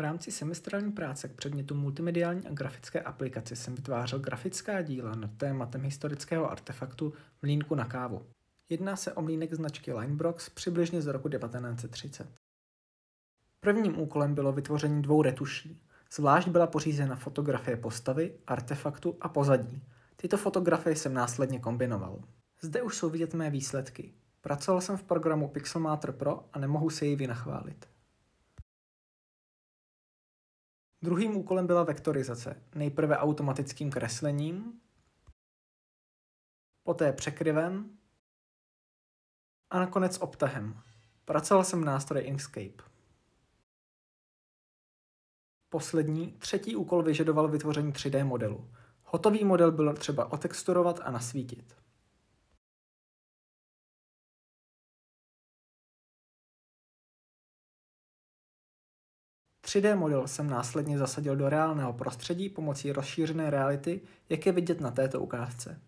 V rámci semestrální práce k předmětu multimediální a grafické aplikace jsem vytvářel grafická díla nad tématem historického artefaktu mlínku na kávu. Jedná se o mlínek značky Linebrox přibližně z roku 1930. Prvním úkolem bylo vytvoření dvou retuší. Zvlášť byla pořízena fotografie postavy, artefaktu a pozadí. Tyto fotografie jsem následně kombinoval. Zde už jsou vidět mé výsledky. Pracoval jsem v programu Pixelmator Pro a nemohu se jej vynachválit. Druhým úkolem byla vektorizace, nejprve automatickým kreslením, poté překryvem a nakonec obtahem. Pracoval jsem v nástroji Inkscape. Poslední, třetí úkol vyžadoval vytvoření 3D modelu. Hotový model bylo třeba otexturovat a nasvítit. 3D model jsem následně zasadil do reálného prostředí pomocí rozšířené reality, jak je vidět na této ukázce.